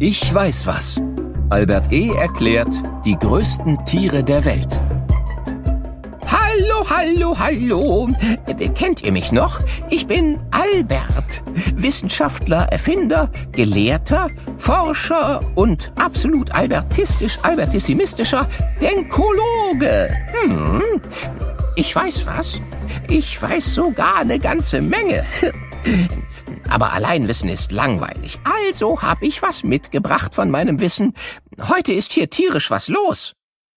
Ich weiß was. Albert E. erklärt die größten Tiere der Welt. Hallo, hallo, hallo. Kennt ihr mich noch? Ich bin Albert. Wissenschaftler, Erfinder, Gelehrter, Forscher und absolut albertistisch, albertissimistischer Denkologe. Hm. Ich weiß was. Ich weiß sogar eine ganze Menge. aber Alleinwissen ist langweilig. Also habe ich was mitgebracht von meinem Wissen. Heute ist hier tierisch was los.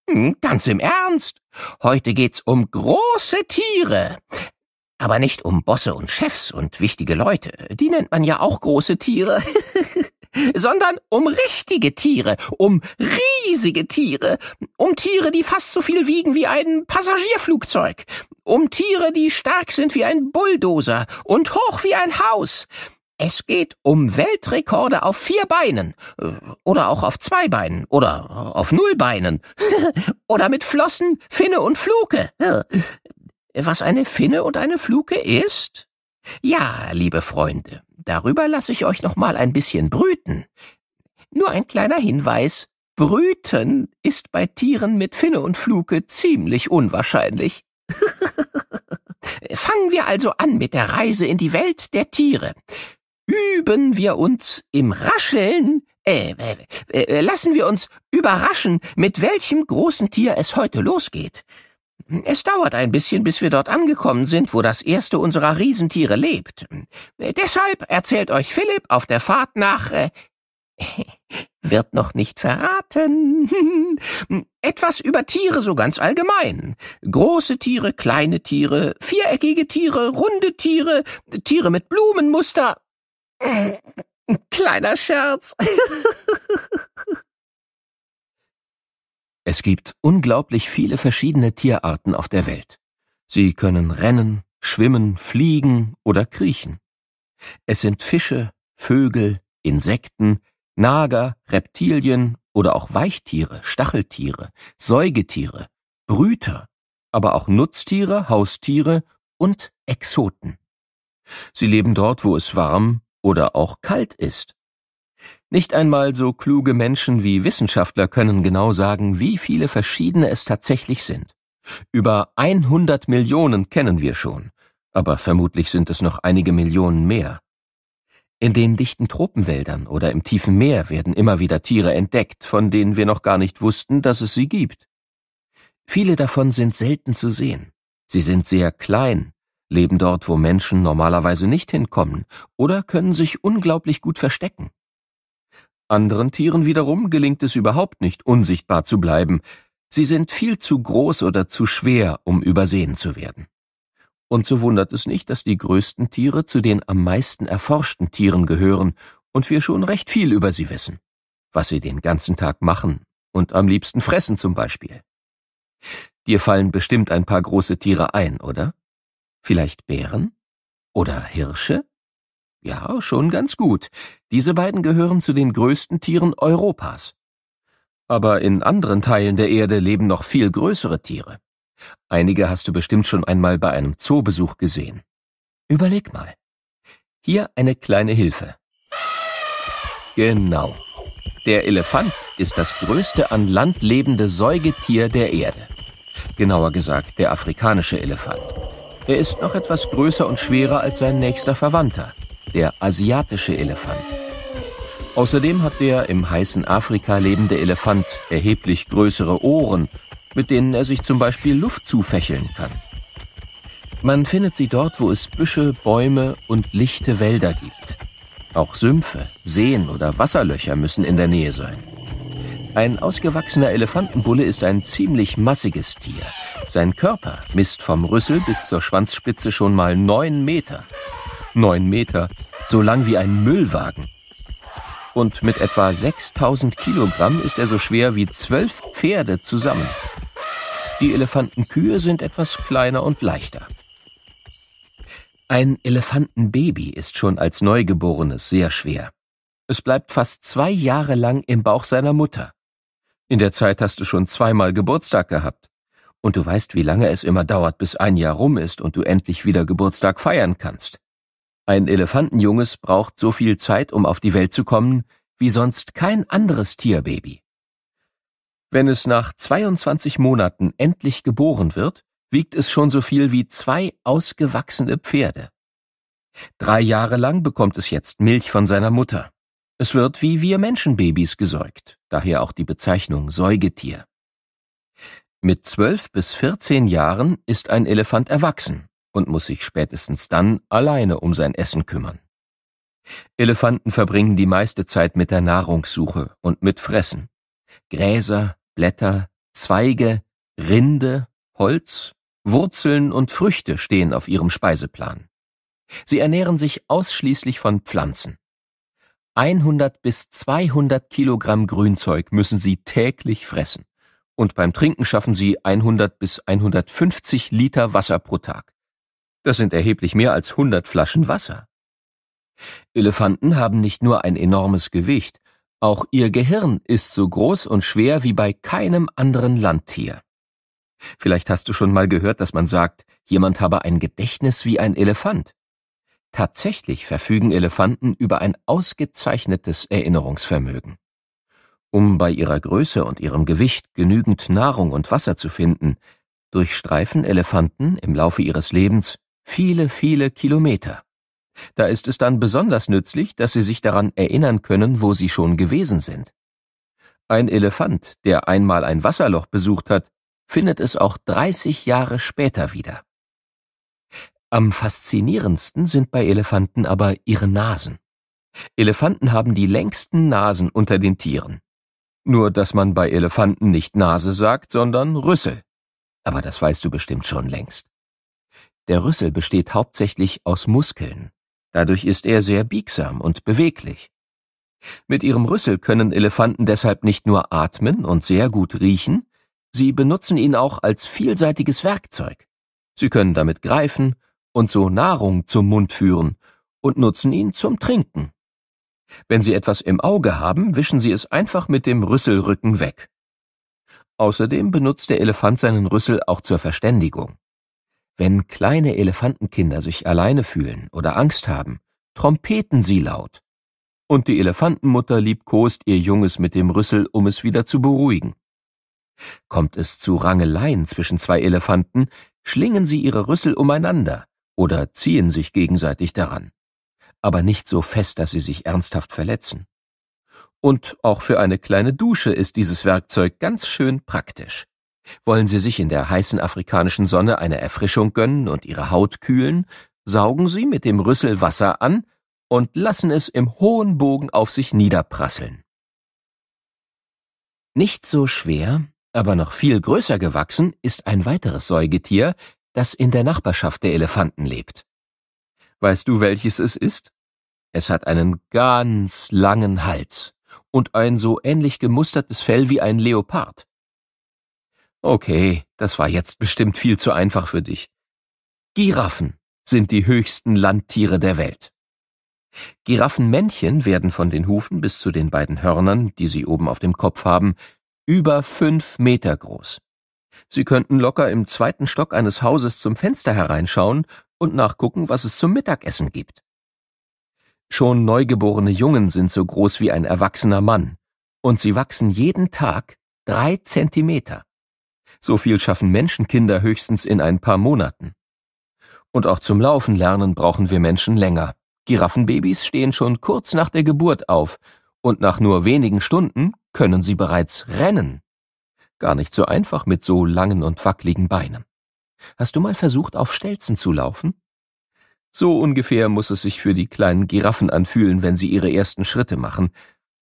Hm, ganz im Ernst. Heute geht's um große Tiere. Aber nicht um Bosse und Chefs und wichtige Leute. Die nennt man ja auch große Tiere. sondern um richtige Tiere, um riesige Tiere, um Tiere, die fast so viel wiegen wie ein Passagierflugzeug, um Tiere, die stark sind wie ein Bulldozer und hoch wie ein Haus. Es geht um Weltrekorde auf vier Beinen äh, oder auch auf zwei Beinen oder auf null Beinen oder mit Flossen, Finne und Fluke. Äh, was eine Finne und eine Fluke ist? Ja, liebe Freunde, Darüber lasse ich euch noch mal ein bisschen brüten. Nur ein kleiner Hinweis. Brüten ist bei Tieren mit Finne und Fluke ziemlich unwahrscheinlich. Fangen wir also an mit der Reise in die Welt der Tiere. Üben wir uns im Rascheln, äh, äh, äh lassen wir uns überraschen, mit welchem großen Tier es heute losgeht. Es dauert ein bisschen, bis wir dort angekommen sind, wo das erste unserer Riesentiere lebt. Deshalb erzählt euch Philipp auf der Fahrt nach äh, wird noch nicht verraten. Etwas über Tiere so ganz allgemein. Große Tiere, kleine Tiere, viereckige Tiere, runde Tiere, Tiere mit Blumenmuster. Kleiner Scherz. Es gibt unglaublich viele verschiedene Tierarten auf der Welt. Sie können rennen, schwimmen, fliegen oder kriechen. Es sind Fische, Vögel, Insekten, Nager, Reptilien oder auch Weichtiere, Stacheltiere, Säugetiere, Brüter, aber auch Nutztiere, Haustiere und Exoten. Sie leben dort, wo es warm oder auch kalt ist, nicht einmal so kluge Menschen wie Wissenschaftler können genau sagen, wie viele verschiedene es tatsächlich sind. Über 100 Millionen kennen wir schon, aber vermutlich sind es noch einige Millionen mehr. In den dichten Tropenwäldern oder im tiefen Meer werden immer wieder Tiere entdeckt, von denen wir noch gar nicht wussten, dass es sie gibt. Viele davon sind selten zu sehen. Sie sind sehr klein, leben dort, wo Menschen normalerweise nicht hinkommen oder können sich unglaublich gut verstecken. Anderen Tieren wiederum gelingt es überhaupt nicht, unsichtbar zu bleiben. Sie sind viel zu groß oder zu schwer, um übersehen zu werden. Und so wundert es nicht, dass die größten Tiere zu den am meisten erforschten Tieren gehören und wir schon recht viel über sie wissen. Was sie den ganzen Tag machen und am liebsten fressen zum Beispiel. Dir fallen bestimmt ein paar große Tiere ein, oder? Vielleicht Bären? Oder Hirsche? Ja, schon ganz gut. Diese beiden gehören zu den größten Tieren Europas. Aber in anderen Teilen der Erde leben noch viel größere Tiere. Einige hast du bestimmt schon einmal bei einem Zoobesuch gesehen. Überleg mal. Hier eine kleine Hilfe. Genau. Der Elefant ist das größte an Land lebende Säugetier der Erde. Genauer gesagt, der afrikanische Elefant. Er ist noch etwas größer und schwerer als sein nächster Verwandter, der asiatische Elefant. Außerdem hat der im heißen Afrika lebende Elefant erheblich größere Ohren, mit denen er sich zum Beispiel Luft zufächeln kann. Man findet sie dort, wo es Büsche, Bäume und lichte Wälder gibt. Auch Sümpfe, Seen oder Wasserlöcher müssen in der Nähe sein. Ein ausgewachsener Elefantenbulle ist ein ziemlich massiges Tier. Sein Körper misst vom Rüssel bis zur Schwanzspitze schon mal neun Meter – neun Meter, so lang wie ein Müllwagen. Und mit etwa 6000 Kilogramm ist er so schwer wie zwölf Pferde zusammen. Die Elefantenkühe sind etwas kleiner und leichter. Ein Elefantenbaby ist schon als Neugeborenes sehr schwer. Es bleibt fast zwei Jahre lang im Bauch seiner Mutter. In der Zeit hast du schon zweimal Geburtstag gehabt. Und du weißt, wie lange es immer dauert, bis ein Jahr rum ist und du endlich wieder Geburtstag feiern kannst. Ein Elefantenjunges braucht so viel Zeit, um auf die Welt zu kommen, wie sonst kein anderes Tierbaby. Wenn es nach 22 Monaten endlich geboren wird, wiegt es schon so viel wie zwei ausgewachsene Pferde. Drei Jahre lang bekommt es jetzt Milch von seiner Mutter. Es wird wie wir Menschenbabys gesäugt, daher auch die Bezeichnung Säugetier. Mit 12 bis 14 Jahren ist ein Elefant erwachsen und muss sich spätestens dann alleine um sein Essen kümmern. Elefanten verbringen die meiste Zeit mit der Nahrungssuche und mit Fressen. Gräser, Blätter, Zweige, Rinde, Holz, Wurzeln und Früchte stehen auf ihrem Speiseplan. Sie ernähren sich ausschließlich von Pflanzen. 100 bis 200 Kilogramm Grünzeug müssen sie täglich fressen. Und beim Trinken schaffen sie 100 bis 150 Liter Wasser pro Tag. Das sind erheblich mehr als 100 Flaschen Wasser. Elefanten haben nicht nur ein enormes Gewicht, auch ihr Gehirn ist so groß und schwer wie bei keinem anderen Landtier. Vielleicht hast du schon mal gehört, dass man sagt, jemand habe ein Gedächtnis wie ein Elefant. Tatsächlich verfügen Elefanten über ein ausgezeichnetes Erinnerungsvermögen. Um bei ihrer Größe und ihrem Gewicht genügend Nahrung und Wasser zu finden, durchstreifen Elefanten im Laufe ihres Lebens viele, viele Kilometer. Da ist es dann besonders nützlich, dass sie sich daran erinnern können, wo sie schon gewesen sind. Ein Elefant, der einmal ein Wasserloch besucht hat, findet es auch 30 Jahre später wieder. Am faszinierendsten sind bei Elefanten aber ihre Nasen. Elefanten haben die längsten Nasen unter den Tieren. Nur dass man bei Elefanten nicht Nase sagt, sondern Rüssel. Aber das weißt du bestimmt schon längst. Der Rüssel besteht hauptsächlich aus Muskeln. Dadurch ist er sehr biegsam und beweglich. Mit ihrem Rüssel können Elefanten deshalb nicht nur atmen und sehr gut riechen, sie benutzen ihn auch als vielseitiges Werkzeug. Sie können damit greifen und so Nahrung zum Mund führen und nutzen ihn zum Trinken. Wenn sie etwas im Auge haben, wischen sie es einfach mit dem Rüsselrücken weg. Außerdem benutzt der Elefant seinen Rüssel auch zur Verständigung. Wenn kleine Elefantenkinder sich alleine fühlen oder Angst haben, trompeten sie laut. Und die Elefantenmutter liebkost ihr Junges mit dem Rüssel, um es wieder zu beruhigen. Kommt es zu Rangeleien zwischen zwei Elefanten, schlingen sie ihre Rüssel umeinander oder ziehen sich gegenseitig daran, aber nicht so fest, dass sie sich ernsthaft verletzen. Und auch für eine kleine Dusche ist dieses Werkzeug ganz schön praktisch. Wollen Sie sich in der heißen afrikanischen Sonne eine Erfrischung gönnen und Ihre Haut kühlen, saugen Sie mit dem Rüssel Wasser an und lassen es im hohen Bogen auf sich niederprasseln. Nicht so schwer, aber noch viel größer gewachsen ist ein weiteres Säugetier, das in der Nachbarschaft der Elefanten lebt. Weißt du, welches es ist? Es hat einen ganz langen Hals und ein so ähnlich gemustertes Fell wie ein Leopard. Okay, das war jetzt bestimmt viel zu einfach für dich. Giraffen sind die höchsten Landtiere der Welt. Giraffenmännchen werden von den Hufen bis zu den beiden Hörnern, die sie oben auf dem Kopf haben, über fünf Meter groß. Sie könnten locker im zweiten Stock eines Hauses zum Fenster hereinschauen und nachgucken, was es zum Mittagessen gibt. Schon neugeborene Jungen sind so groß wie ein erwachsener Mann, und sie wachsen jeden Tag drei Zentimeter. So viel schaffen Menschenkinder höchstens in ein paar Monaten. Und auch zum Laufen lernen brauchen wir Menschen länger. Giraffenbabys stehen schon kurz nach der Geburt auf und nach nur wenigen Stunden können sie bereits rennen. Gar nicht so einfach mit so langen und wackeligen Beinen. Hast du mal versucht, auf Stelzen zu laufen? So ungefähr muss es sich für die kleinen Giraffen anfühlen, wenn sie ihre ersten Schritte machen.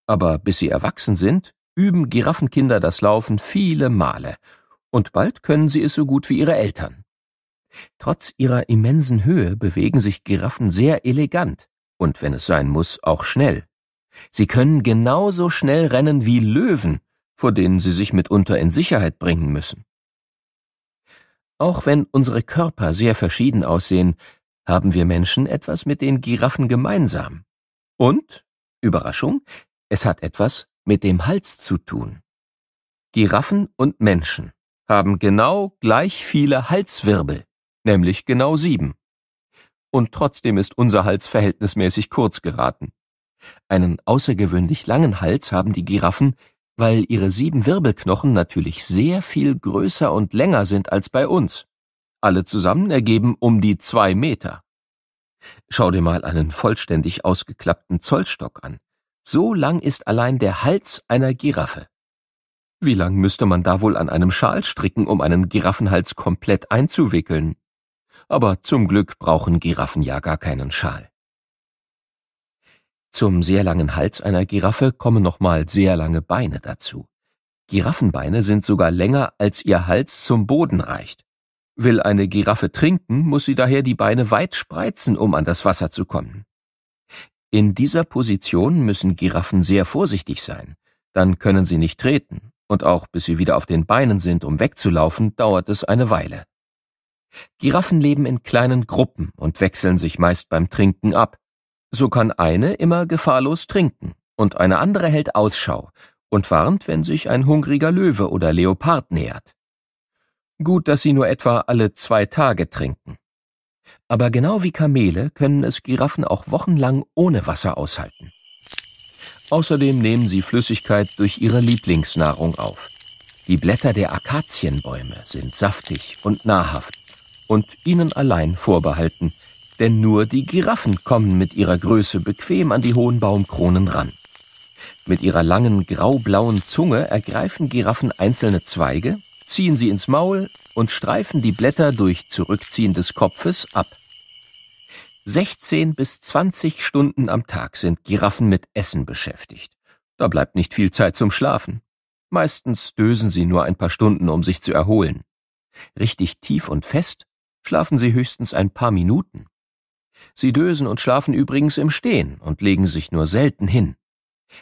Aber bis sie erwachsen sind, üben Giraffenkinder das Laufen viele Male und bald können sie es so gut wie ihre Eltern. Trotz ihrer immensen Höhe bewegen sich Giraffen sehr elegant und wenn es sein muss, auch schnell. Sie können genauso schnell rennen wie Löwen, vor denen sie sich mitunter in Sicherheit bringen müssen. Auch wenn unsere Körper sehr verschieden aussehen, haben wir Menschen etwas mit den Giraffen gemeinsam. Und, Überraschung, es hat etwas mit dem Hals zu tun. Giraffen und Menschen haben genau gleich viele Halswirbel, nämlich genau sieben. Und trotzdem ist unser Hals verhältnismäßig kurz geraten. Einen außergewöhnlich langen Hals haben die Giraffen, weil ihre sieben Wirbelknochen natürlich sehr viel größer und länger sind als bei uns. Alle zusammen ergeben um die zwei Meter. Schau dir mal einen vollständig ausgeklappten Zollstock an. So lang ist allein der Hals einer Giraffe. Wie lang müsste man da wohl an einem Schal stricken, um einen Giraffenhals komplett einzuwickeln? Aber zum Glück brauchen Giraffen ja gar keinen Schal. Zum sehr langen Hals einer Giraffe kommen nochmal sehr lange Beine dazu. Giraffenbeine sind sogar länger, als ihr Hals zum Boden reicht. Will eine Giraffe trinken, muss sie daher die Beine weit spreizen, um an das Wasser zu kommen. In dieser Position müssen Giraffen sehr vorsichtig sein, dann können sie nicht treten und auch bis sie wieder auf den Beinen sind, um wegzulaufen, dauert es eine Weile. Giraffen leben in kleinen Gruppen und wechseln sich meist beim Trinken ab. So kann eine immer gefahrlos trinken und eine andere hält Ausschau und warnt, wenn sich ein hungriger Löwe oder Leopard nähert. Gut, dass sie nur etwa alle zwei Tage trinken. Aber genau wie Kamele können es Giraffen auch wochenlang ohne Wasser aushalten. Außerdem nehmen sie Flüssigkeit durch ihre Lieblingsnahrung auf. Die Blätter der Akazienbäume sind saftig und nahrhaft und ihnen allein vorbehalten, denn nur die Giraffen kommen mit ihrer Größe bequem an die hohen Baumkronen ran. Mit ihrer langen graublauen Zunge ergreifen Giraffen einzelne Zweige, ziehen sie ins Maul und streifen die Blätter durch Zurückziehen des Kopfes ab. 16 bis 20 Stunden am Tag sind Giraffen mit Essen beschäftigt. Da bleibt nicht viel Zeit zum Schlafen. Meistens dösen sie nur ein paar Stunden, um sich zu erholen. Richtig tief und fest schlafen sie höchstens ein paar Minuten. Sie dösen und schlafen übrigens im Stehen und legen sich nur selten hin.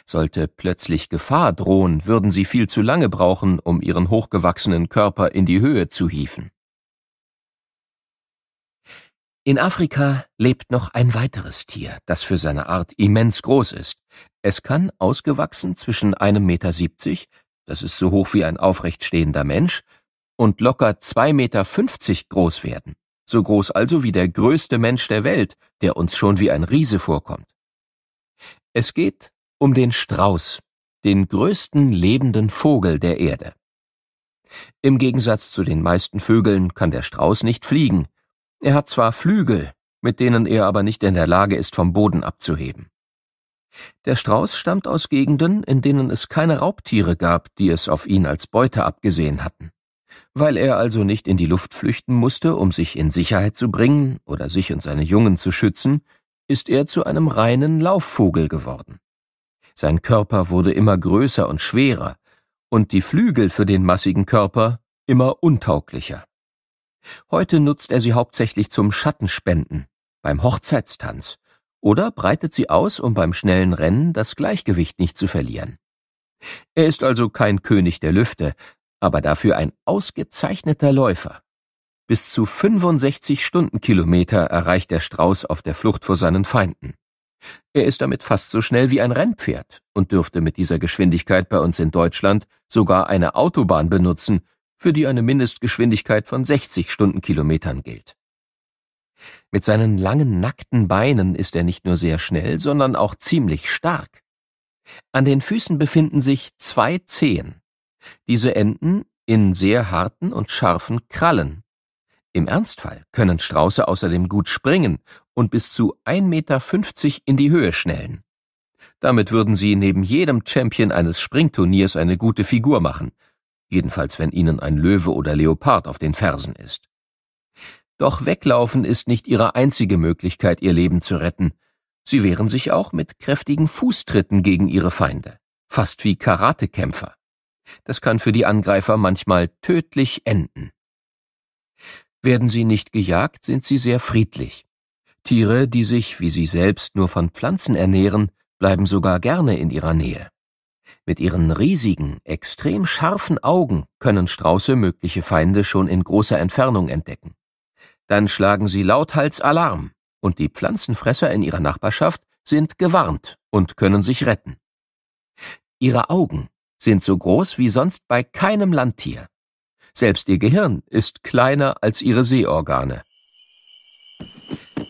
Sollte plötzlich Gefahr drohen, würden sie viel zu lange brauchen, um ihren hochgewachsenen Körper in die Höhe zu hieven. In Afrika lebt noch ein weiteres Tier, das für seine Art immens groß ist. Es kann ausgewachsen zwischen einem Meter, siebzig, das ist so hoch wie ein aufrecht stehender Mensch, und locker zwei Meter fünfzig groß werden. So groß also wie der größte Mensch der Welt, der uns schon wie ein Riese vorkommt. Es geht um den Strauß, den größten lebenden Vogel der Erde. Im Gegensatz zu den meisten Vögeln kann der Strauß nicht fliegen, er hat zwar Flügel, mit denen er aber nicht in der Lage ist, vom Boden abzuheben. Der Strauß stammt aus Gegenden, in denen es keine Raubtiere gab, die es auf ihn als Beute abgesehen hatten. Weil er also nicht in die Luft flüchten musste, um sich in Sicherheit zu bringen oder sich und seine Jungen zu schützen, ist er zu einem reinen Laufvogel geworden. Sein Körper wurde immer größer und schwerer und die Flügel für den massigen Körper immer untauglicher. Heute nutzt er sie hauptsächlich zum Schattenspenden, beim Hochzeitstanz oder breitet sie aus, um beim schnellen Rennen das Gleichgewicht nicht zu verlieren. Er ist also kein König der Lüfte, aber dafür ein ausgezeichneter Läufer. Bis zu 65 Stundenkilometer erreicht der Strauß auf der Flucht vor seinen Feinden. Er ist damit fast so schnell wie ein Rennpferd und dürfte mit dieser Geschwindigkeit bei uns in Deutschland sogar eine Autobahn benutzen, für die eine Mindestgeschwindigkeit von 60 Stundenkilometern gilt. Mit seinen langen, nackten Beinen ist er nicht nur sehr schnell, sondern auch ziemlich stark. An den Füßen befinden sich zwei Zehen. Diese enden in sehr harten und scharfen Krallen. Im Ernstfall können Strauße außerdem gut springen und bis zu 1,50 Meter in die Höhe schnellen. Damit würden sie neben jedem Champion eines Springturniers eine gute Figur machen jedenfalls wenn ihnen ein Löwe oder Leopard auf den Fersen ist. Doch weglaufen ist nicht ihre einzige Möglichkeit, ihr Leben zu retten. Sie wehren sich auch mit kräftigen Fußtritten gegen ihre Feinde, fast wie Karatekämpfer. Das kann für die Angreifer manchmal tödlich enden. Werden sie nicht gejagt, sind sie sehr friedlich. Tiere, die sich, wie sie selbst, nur von Pflanzen ernähren, bleiben sogar gerne in ihrer Nähe. Mit ihren riesigen, extrem scharfen Augen können Strauße mögliche Feinde schon in großer Entfernung entdecken. Dann schlagen sie lauthals Alarm und die Pflanzenfresser in ihrer Nachbarschaft sind gewarnt und können sich retten. Ihre Augen sind so groß wie sonst bei keinem Landtier. Selbst ihr Gehirn ist kleiner als ihre Sehorgane.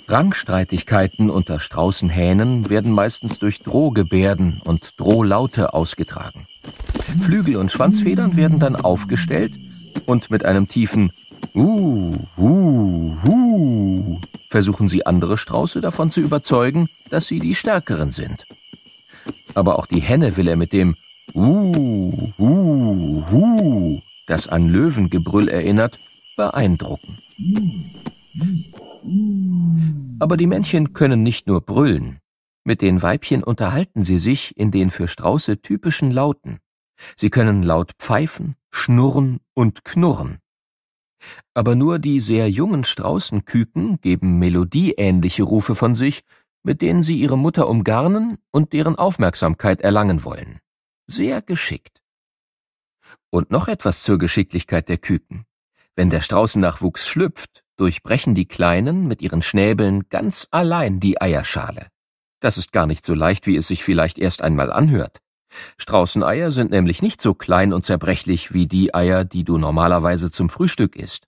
Rangstreitigkeiten unter Straußenhähnen werden meistens durch Drohgebärden und Drohlaute ausgetragen. Flügel und Schwanzfedern werden dann aufgestellt und mit einem tiefen Uh, uh, uh versuchen sie andere Strauße davon zu überzeugen, dass sie die Stärkeren sind. Aber auch die Henne will er mit dem Uh, uh, uh, das an Löwengebrüll erinnert, beeindrucken. Aber die Männchen können nicht nur brüllen. Mit den Weibchen unterhalten sie sich in den für Strauße typischen Lauten. Sie können laut pfeifen, schnurren und knurren. Aber nur die sehr jungen Straußenküken geben melodieähnliche Rufe von sich, mit denen sie ihre Mutter umgarnen und deren Aufmerksamkeit erlangen wollen. Sehr geschickt. Und noch etwas zur Geschicklichkeit der Küken. Wenn der Straußennachwuchs schlüpft, durchbrechen die Kleinen mit ihren Schnäbeln ganz allein die Eierschale. Das ist gar nicht so leicht, wie es sich vielleicht erst einmal anhört. Straußeneier sind nämlich nicht so klein und zerbrechlich wie die Eier, die du normalerweise zum Frühstück isst.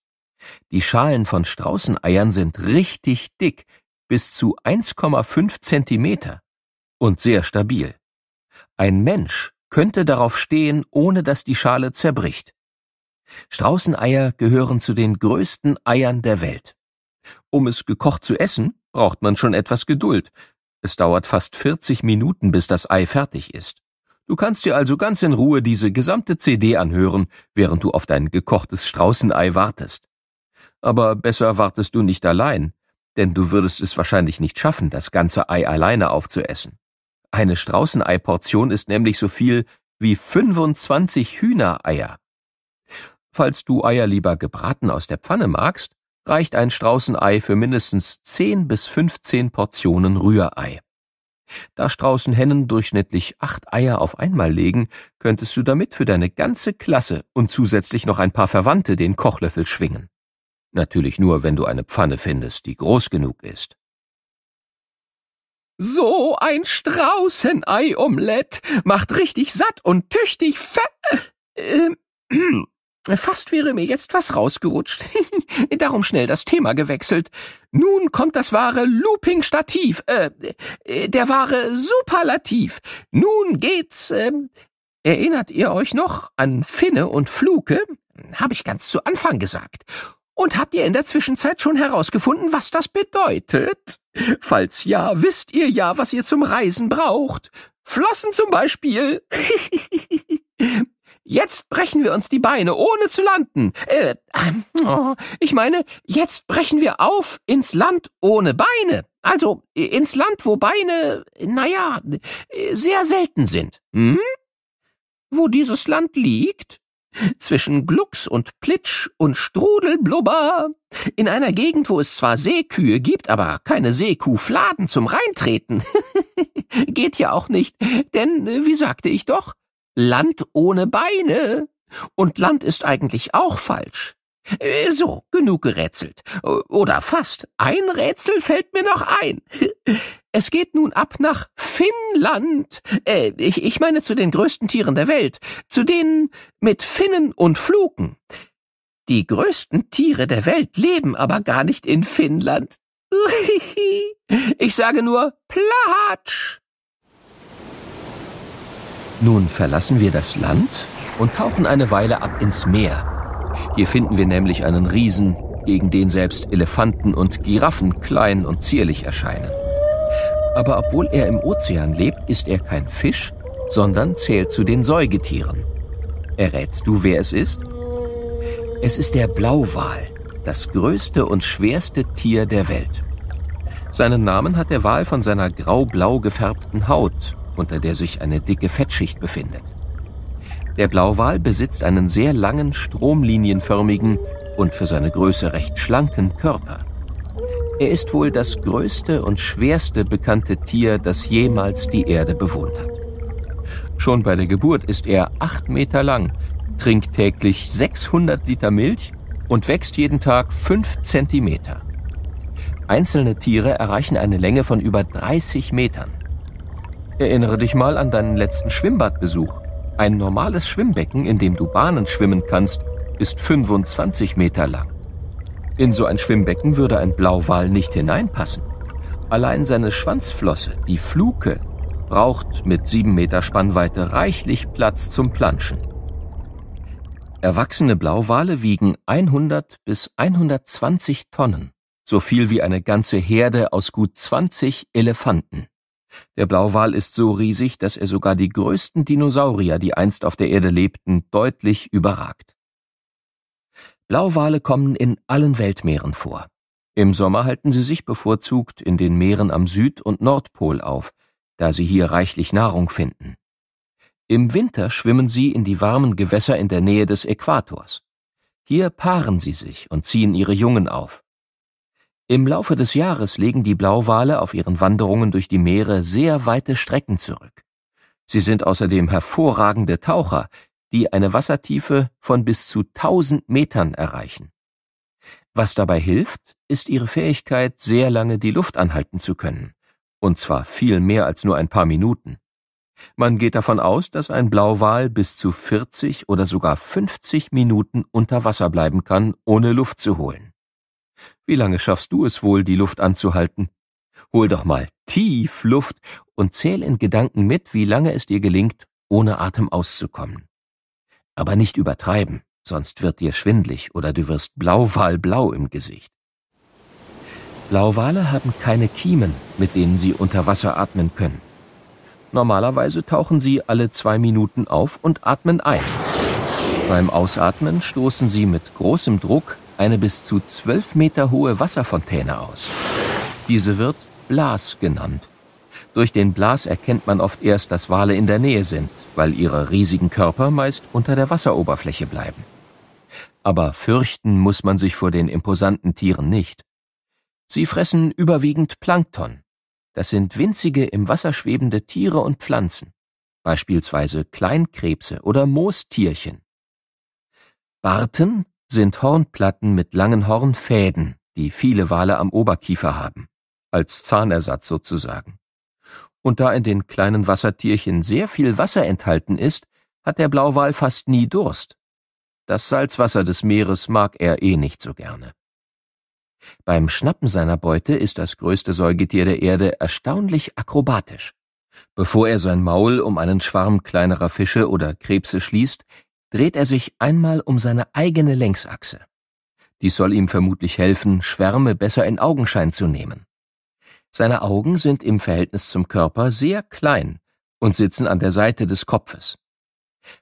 Die Schalen von Straußeneiern sind richtig dick, bis zu 1,5 Zentimeter und sehr stabil. Ein Mensch könnte darauf stehen, ohne dass die Schale zerbricht. Straußeneier gehören zu den größten Eiern der Welt. Um es gekocht zu essen, braucht man schon etwas Geduld. Es dauert fast 40 Minuten, bis das Ei fertig ist. Du kannst dir also ganz in Ruhe diese gesamte CD anhören, während du auf dein gekochtes Straußenei wartest. Aber besser wartest du nicht allein, denn du würdest es wahrscheinlich nicht schaffen, das ganze Ei alleine aufzuessen. Eine Straußeneiportion ist nämlich so viel wie 25 Hühnereier. Falls du Eier lieber gebraten aus der Pfanne magst, reicht ein Straußenei für mindestens 10 bis 15 Portionen Rührei. Da Straußenhennen durchschnittlich acht Eier auf einmal legen, könntest du damit für deine ganze Klasse und zusätzlich noch ein paar Verwandte den Kochlöffel schwingen. Natürlich nur, wenn du eine Pfanne findest, die groß genug ist. So ein Straußenei-Omelett macht richtig satt und tüchtig fett. Äh, äh, Fast wäre mir jetzt was rausgerutscht. Darum schnell das Thema gewechselt. Nun kommt das wahre Looping-Stativ, äh, äh der wahre Superlativ. Nun geht's, äh, erinnert ihr euch noch an Finne und Fluke? Habe ich ganz zu Anfang gesagt. Und habt ihr in der Zwischenzeit schon herausgefunden, was das bedeutet? Falls ja, wisst ihr ja, was ihr zum Reisen braucht. Flossen zum Beispiel. Jetzt brechen wir uns die Beine, ohne zu landen. Äh, ähm, oh, ich meine, jetzt brechen wir auf ins Land ohne Beine. Also äh, ins Land, wo Beine, äh, naja, äh, sehr selten sind. Hm? Wo dieses Land liegt? Zwischen Glucks und Plitsch und Strudelblubber. In einer Gegend, wo es zwar Seekühe gibt, aber keine Seekuhfladen zum Reintreten. Geht ja auch nicht, denn, wie sagte ich doch, Land ohne Beine. Und Land ist eigentlich auch falsch. Äh, so, genug gerätselt. Oder fast. Ein Rätsel fällt mir noch ein. Es geht nun ab nach Finnland. Äh, ich, ich meine zu den größten Tieren der Welt, zu denen mit Finnen und Fluken. Die größten Tiere der Welt leben aber gar nicht in Finnland. Ich sage nur Platsch. Nun verlassen wir das Land und tauchen eine Weile ab ins Meer. Hier finden wir nämlich einen Riesen, gegen den selbst Elefanten und Giraffen klein und zierlich erscheinen. Aber obwohl er im Ozean lebt, ist er kein Fisch, sondern zählt zu den Säugetieren. Errätst du, wer es ist? Es ist der Blauwal, das größte und schwerste Tier der Welt. Seinen Namen hat der Wal von seiner grau-blau gefärbten Haut unter der sich eine dicke Fettschicht befindet. Der Blauwal besitzt einen sehr langen, stromlinienförmigen und für seine Größe recht schlanken Körper. Er ist wohl das größte und schwerste bekannte Tier, das jemals die Erde bewohnt hat. Schon bei der Geburt ist er acht Meter lang, trinkt täglich 600 Liter Milch und wächst jeden Tag fünf Zentimeter. Einzelne Tiere erreichen eine Länge von über 30 Metern. Erinnere dich mal an deinen letzten Schwimmbadbesuch. Ein normales Schwimmbecken, in dem du Bahnen schwimmen kannst, ist 25 Meter lang. In so ein Schwimmbecken würde ein Blauwal nicht hineinpassen. Allein seine Schwanzflosse, die Fluke, braucht mit 7 Meter Spannweite reichlich Platz zum Planschen. Erwachsene Blauwale wiegen 100 bis 120 Tonnen, so viel wie eine ganze Herde aus gut 20 Elefanten. Der Blauwal ist so riesig, dass er sogar die größten Dinosaurier, die einst auf der Erde lebten, deutlich überragt. Blauwale kommen in allen Weltmeeren vor. Im Sommer halten sie sich bevorzugt in den Meeren am Süd- und Nordpol auf, da sie hier reichlich Nahrung finden. Im Winter schwimmen sie in die warmen Gewässer in der Nähe des Äquators. Hier paaren sie sich und ziehen ihre Jungen auf. Im Laufe des Jahres legen die Blauwale auf ihren Wanderungen durch die Meere sehr weite Strecken zurück. Sie sind außerdem hervorragende Taucher, die eine Wassertiefe von bis zu 1000 Metern erreichen. Was dabei hilft, ist ihre Fähigkeit, sehr lange die Luft anhalten zu können. Und zwar viel mehr als nur ein paar Minuten. Man geht davon aus, dass ein Blauwal bis zu 40 oder sogar 50 Minuten unter Wasser bleiben kann, ohne Luft zu holen. Wie lange schaffst du es wohl, die Luft anzuhalten? Hol doch mal tief Luft und zähl in Gedanken mit, wie lange es dir gelingt, ohne Atem auszukommen. Aber nicht übertreiben, sonst wird dir schwindlig oder du wirst blauwalblau im Gesicht. Blauwale haben keine Kiemen, mit denen sie unter Wasser atmen können. Normalerweise tauchen sie alle zwei Minuten auf und atmen ein. Beim Ausatmen stoßen sie mit großem Druck eine bis zu zwölf Meter hohe Wasserfontäne aus. Diese wird Blas genannt. Durch den Blas erkennt man oft erst, dass Wale in der Nähe sind, weil ihre riesigen Körper meist unter der Wasseroberfläche bleiben. Aber fürchten muss man sich vor den imposanten Tieren nicht. Sie fressen überwiegend Plankton. Das sind winzige im Wasser schwebende Tiere und Pflanzen, beispielsweise Kleinkrebse oder Moostierchen. Barten sind Hornplatten mit langen Hornfäden, die viele Wale am Oberkiefer haben, als Zahnersatz sozusagen. Und da in den kleinen Wassertierchen sehr viel Wasser enthalten ist, hat der Blauwal fast nie Durst. Das Salzwasser des Meeres mag er eh nicht so gerne. Beim Schnappen seiner Beute ist das größte Säugetier der Erde erstaunlich akrobatisch. Bevor er sein Maul um einen Schwarm kleinerer Fische oder Krebse schließt, dreht er sich einmal um seine eigene Längsachse. Dies soll ihm vermutlich helfen, Schwärme besser in Augenschein zu nehmen. Seine Augen sind im Verhältnis zum Körper sehr klein und sitzen an der Seite des Kopfes.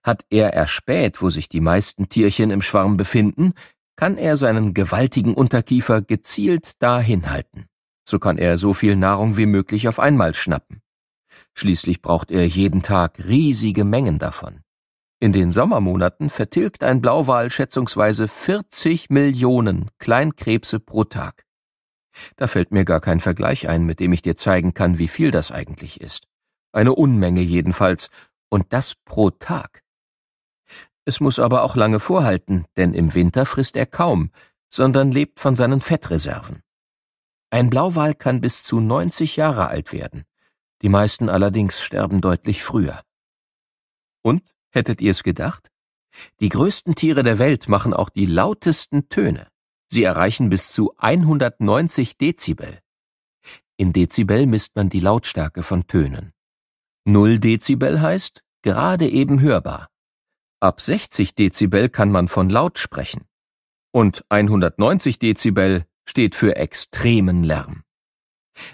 Hat er erspäht, wo sich die meisten Tierchen im Schwarm befinden, kann er seinen gewaltigen Unterkiefer gezielt dahin halten. So kann er so viel Nahrung wie möglich auf einmal schnappen. Schließlich braucht er jeden Tag riesige Mengen davon. In den Sommermonaten vertilgt ein Blauwal schätzungsweise 40 Millionen Kleinkrebse pro Tag. Da fällt mir gar kein Vergleich ein, mit dem ich dir zeigen kann, wie viel das eigentlich ist. Eine Unmenge jedenfalls, und das pro Tag. Es muss aber auch lange vorhalten, denn im Winter frisst er kaum, sondern lebt von seinen Fettreserven. Ein Blauwal kann bis zu 90 Jahre alt werden. Die meisten allerdings sterben deutlich früher. Und Hättet ihr es gedacht? Die größten Tiere der Welt machen auch die lautesten Töne. Sie erreichen bis zu 190 Dezibel. In Dezibel misst man die Lautstärke von Tönen. 0 Dezibel heißt gerade eben hörbar. Ab 60 Dezibel kann man von laut sprechen. Und 190 Dezibel steht für extremen Lärm.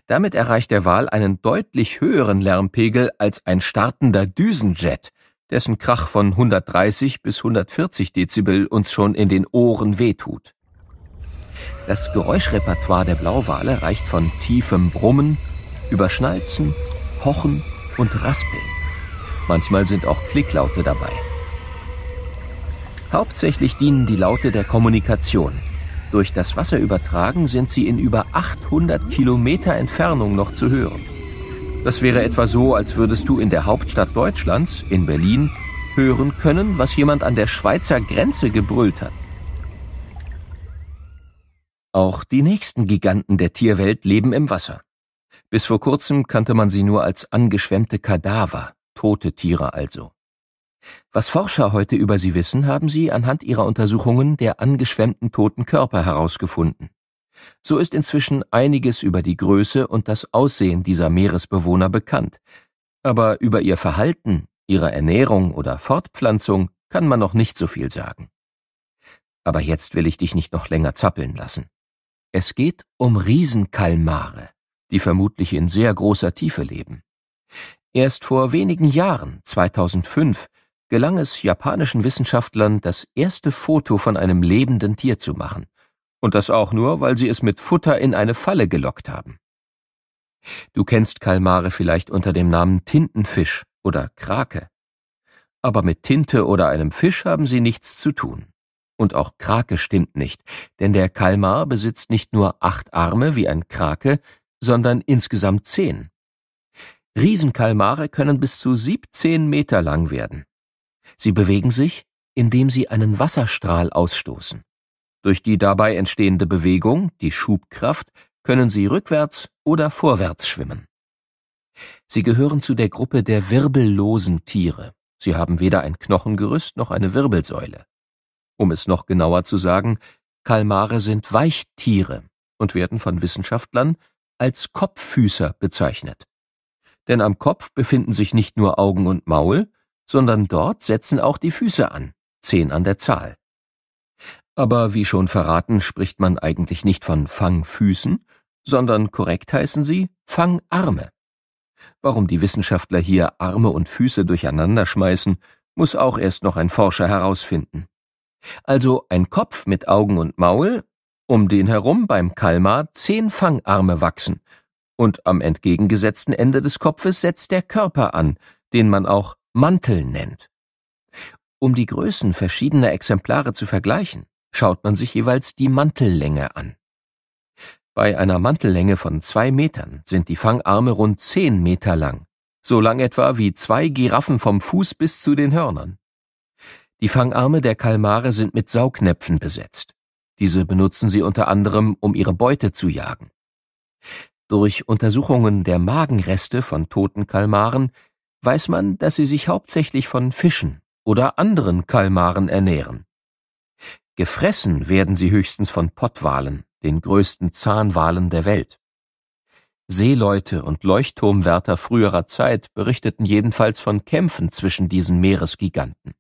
Damit erreicht der Wal einen deutlich höheren Lärmpegel als ein startender Düsenjet, dessen Krach von 130 bis 140 Dezibel uns schon in den Ohren wehtut. Das Geräuschrepertoire der Blauwale reicht von tiefem Brummen Überschnalzen, Schnalzen, Pochen und Raspeln. Manchmal sind auch Klicklaute dabei. Hauptsächlich dienen die Laute der Kommunikation. Durch das Wasser übertragen sind sie in über 800 Kilometer Entfernung noch zu hören. Das wäre etwa so, als würdest du in der Hauptstadt Deutschlands, in Berlin, hören können, was jemand an der Schweizer Grenze gebrüllt hat. Auch die nächsten Giganten der Tierwelt leben im Wasser. Bis vor kurzem kannte man sie nur als angeschwemmte Kadaver, tote Tiere also. Was Forscher heute über sie wissen, haben sie anhand ihrer Untersuchungen der angeschwemmten toten Körper herausgefunden. So ist inzwischen einiges über die Größe und das Aussehen dieser Meeresbewohner bekannt, aber über ihr Verhalten, ihre Ernährung oder Fortpflanzung kann man noch nicht so viel sagen. Aber jetzt will ich dich nicht noch länger zappeln lassen. Es geht um Riesenkalmare, die vermutlich in sehr großer Tiefe leben. Erst vor wenigen Jahren, 2005, gelang es japanischen Wissenschaftlern, das erste Foto von einem lebenden Tier zu machen und das auch nur, weil sie es mit Futter in eine Falle gelockt haben. Du kennst Kalmare vielleicht unter dem Namen Tintenfisch oder Krake. Aber mit Tinte oder einem Fisch haben sie nichts zu tun. Und auch Krake stimmt nicht, denn der Kalmar besitzt nicht nur acht Arme wie ein Krake, sondern insgesamt zehn. Riesenkalmare können bis zu 17 Meter lang werden. Sie bewegen sich, indem sie einen Wasserstrahl ausstoßen. Durch die dabei entstehende Bewegung, die Schubkraft, können sie rückwärts oder vorwärts schwimmen. Sie gehören zu der Gruppe der wirbellosen Tiere. Sie haben weder ein Knochengerüst noch eine Wirbelsäule. Um es noch genauer zu sagen, Kalmare sind Weichtiere und werden von Wissenschaftlern als Kopffüßer bezeichnet. Denn am Kopf befinden sich nicht nur Augen und Maul, sondern dort setzen auch die Füße an, zehn an der Zahl. Aber wie schon verraten, spricht man eigentlich nicht von Fangfüßen, sondern korrekt heißen sie Fangarme. Warum die Wissenschaftler hier Arme und Füße durcheinander schmeißen, muss auch erst noch ein Forscher herausfinden. Also ein Kopf mit Augen und Maul, um den herum beim Kalmar zehn Fangarme wachsen, und am entgegengesetzten Ende des Kopfes setzt der Körper an, den man auch Mantel nennt. Um die Größen verschiedener Exemplare zu vergleichen, schaut man sich jeweils die Mantellänge an. Bei einer Mantellänge von zwei Metern sind die Fangarme rund zehn Meter lang, so lang etwa wie zwei Giraffen vom Fuß bis zu den Hörnern. Die Fangarme der Kalmare sind mit Saugnäpfen besetzt. Diese benutzen sie unter anderem, um ihre Beute zu jagen. Durch Untersuchungen der Magenreste von toten Kalmaren weiß man, dass sie sich hauptsächlich von Fischen oder anderen Kalmaren ernähren. Gefressen werden sie höchstens von Pottwalen, den größten Zahnwalen der Welt. Seeleute und Leuchtturmwärter früherer Zeit berichteten jedenfalls von Kämpfen zwischen diesen Meeresgiganten.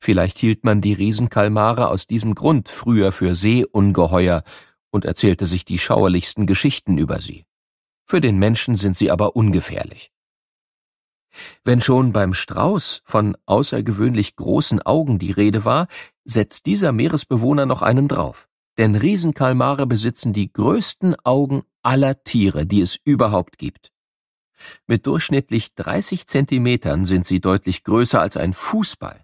Vielleicht hielt man die Riesenkalmare aus diesem Grund früher für Seeungeheuer und erzählte sich die schauerlichsten Geschichten über sie. Für den Menschen sind sie aber ungefährlich. Wenn schon beim Strauß von außergewöhnlich großen Augen die Rede war, setzt dieser Meeresbewohner noch einen drauf. Denn Riesenkalmare besitzen die größten Augen aller Tiere, die es überhaupt gibt. Mit durchschnittlich 30 Zentimetern sind sie deutlich größer als ein Fußball.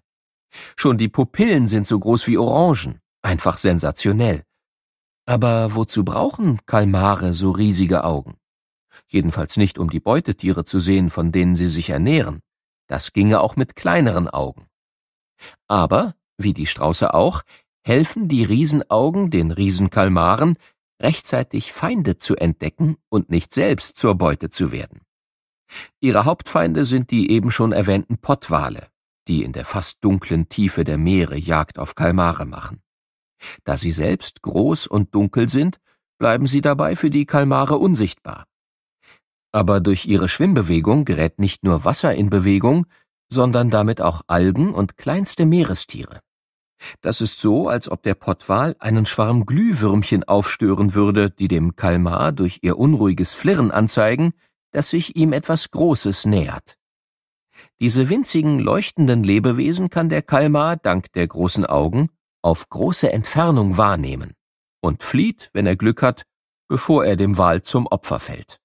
Schon die Pupillen sind so groß wie Orangen. Einfach sensationell. Aber wozu brauchen Kalmare so riesige Augen? jedenfalls nicht um die Beutetiere zu sehen, von denen sie sich ernähren. Das ginge auch mit kleineren Augen. Aber, wie die Strauße auch, helfen die Riesenaugen den Riesenkalmaren, rechtzeitig Feinde zu entdecken und nicht selbst zur Beute zu werden. Ihre Hauptfeinde sind die eben schon erwähnten Pottwale, die in der fast dunklen Tiefe der Meere Jagd auf Kalmare machen. Da sie selbst groß und dunkel sind, bleiben sie dabei für die Kalmare unsichtbar. Aber durch ihre Schwimmbewegung gerät nicht nur Wasser in Bewegung, sondern damit auch Algen und kleinste Meerestiere. Das ist so, als ob der Pottwal einen Schwarm Glühwürmchen aufstören würde, die dem Kalmar durch ihr unruhiges Flirren anzeigen, dass sich ihm etwas Großes nähert. Diese winzigen, leuchtenden Lebewesen kann der Kalmar dank der großen Augen auf große Entfernung wahrnehmen und flieht, wenn er Glück hat, bevor er dem Wal zum Opfer fällt.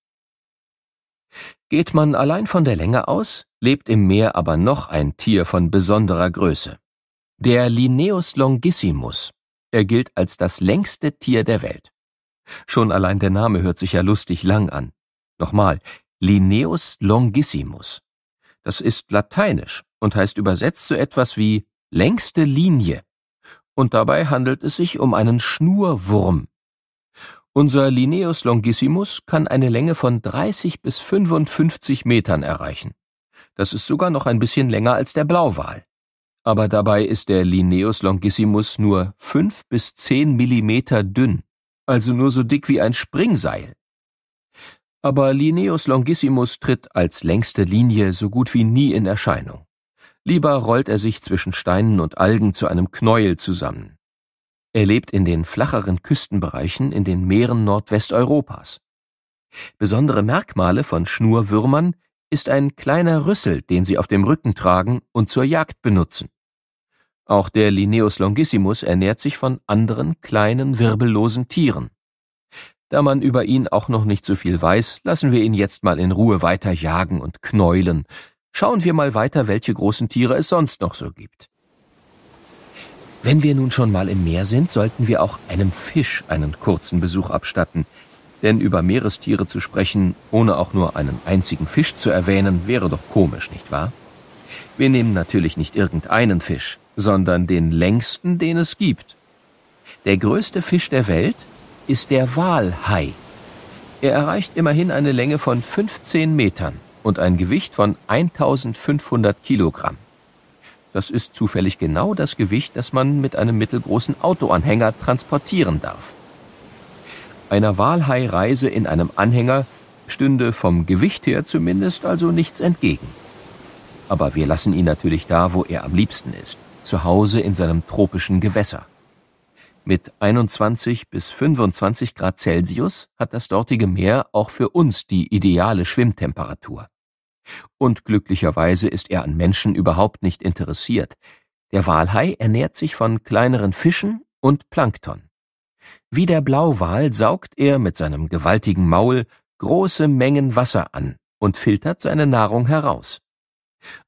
Geht man allein von der Länge aus, lebt im Meer aber noch ein Tier von besonderer Größe. Der Linnaeus longissimus. Er gilt als das längste Tier der Welt. Schon allein der Name hört sich ja lustig lang an. Nochmal, Linnaeus longissimus. Das ist lateinisch und heißt übersetzt so etwas wie längste Linie. Und dabei handelt es sich um einen Schnurwurm, unser Linnaeus longissimus kann eine Länge von 30 bis 55 Metern erreichen. Das ist sogar noch ein bisschen länger als der Blauwal. Aber dabei ist der Linnaeus longissimus nur 5 bis 10 Millimeter dünn, also nur so dick wie ein Springseil. Aber Linnaeus longissimus tritt als längste Linie so gut wie nie in Erscheinung. Lieber rollt er sich zwischen Steinen und Algen zu einem Knäuel zusammen. Er lebt in den flacheren Küstenbereichen in den Meeren Nordwesteuropas. Besondere Merkmale von Schnurwürmern ist ein kleiner Rüssel, den sie auf dem Rücken tragen und zur Jagd benutzen. Auch der Linnaeus longissimus ernährt sich von anderen kleinen wirbellosen Tieren. Da man über ihn auch noch nicht so viel weiß, lassen wir ihn jetzt mal in Ruhe weiter jagen und knäulen. Schauen wir mal weiter, welche großen Tiere es sonst noch so gibt. Wenn wir nun schon mal im Meer sind, sollten wir auch einem Fisch einen kurzen Besuch abstatten. Denn über Meerestiere zu sprechen, ohne auch nur einen einzigen Fisch zu erwähnen, wäre doch komisch, nicht wahr? Wir nehmen natürlich nicht irgendeinen Fisch, sondern den längsten, den es gibt. Der größte Fisch der Welt ist der Walhai. Er erreicht immerhin eine Länge von 15 Metern und ein Gewicht von 1500 Kilogramm. Das ist zufällig genau das Gewicht, das man mit einem mittelgroßen Autoanhänger transportieren darf. Einer Walhai-Reise in einem Anhänger stünde vom Gewicht her zumindest also nichts entgegen. Aber wir lassen ihn natürlich da, wo er am liebsten ist, zu Hause in seinem tropischen Gewässer. Mit 21 bis 25 Grad Celsius hat das dortige Meer auch für uns die ideale Schwimmtemperatur. Und glücklicherweise ist er an Menschen überhaupt nicht interessiert. Der Walhai ernährt sich von kleineren Fischen und Plankton. Wie der Blauwal saugt er mit seinem gewaltigen Maul große Mengen Wasser an und filtert seine Nahrung heraus.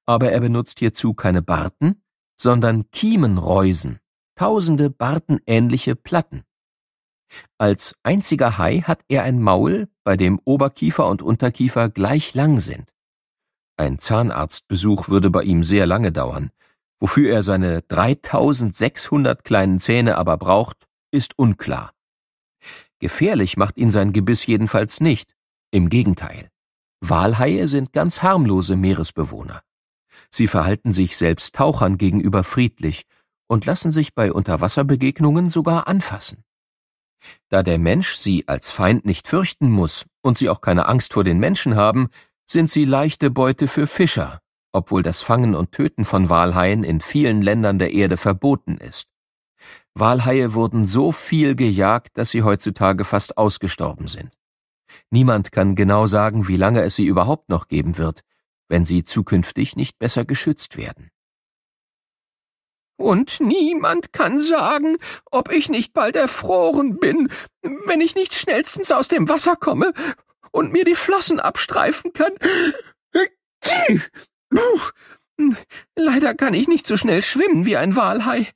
Aber er benutzt hierzu keine Barten, sondern Kiemenreusen, tausende bartenähnliche Platten. Als einziger Hai hat er ein Maul, bei dem Oberkiefer und Unterkiefer gleich lang sind. Ein Zahnarztbesuch würde bei ihm sehr lange dauern. Wofür er seine 3600 kleinen Zähne aber braucht, ist unklar. Gefährlich macht ihn sein Gebiss jedenfalls nicht. Im Gegenteil. Walhaie sind ganz harmlose Meeresbewohner. Sie verhalten sich selbst Tauchern gegenüber friedlich und lassen sich bei Unterwasserbegegnungen sogar anfassen. Da der Mensch sie als Feind nicht fürchten muss und sie auch keine Angst vor den Menschen haben, sind sie leichte Beute für Fischer, obwohl das Fangen und Töten von Walhaien in vielen Ländern der Erde verboten ist. Walhaie wurden so viel gejagt, dass sie heutzutage fast ausgestorben sind. Niemand kann genau sagen, wie lange es sie überhaupt noch geben wird, wenn sie zukünftig nicht besser geschützt werden. Und niemand kann sagen, ob ich nicht bald erfroren bin, wenn ich nicht schnellstens aus dem Wasser komme und mir die Flossen abstreifen kann. Leider kann ich nicht so schnell schwimmen wie ein Walhai.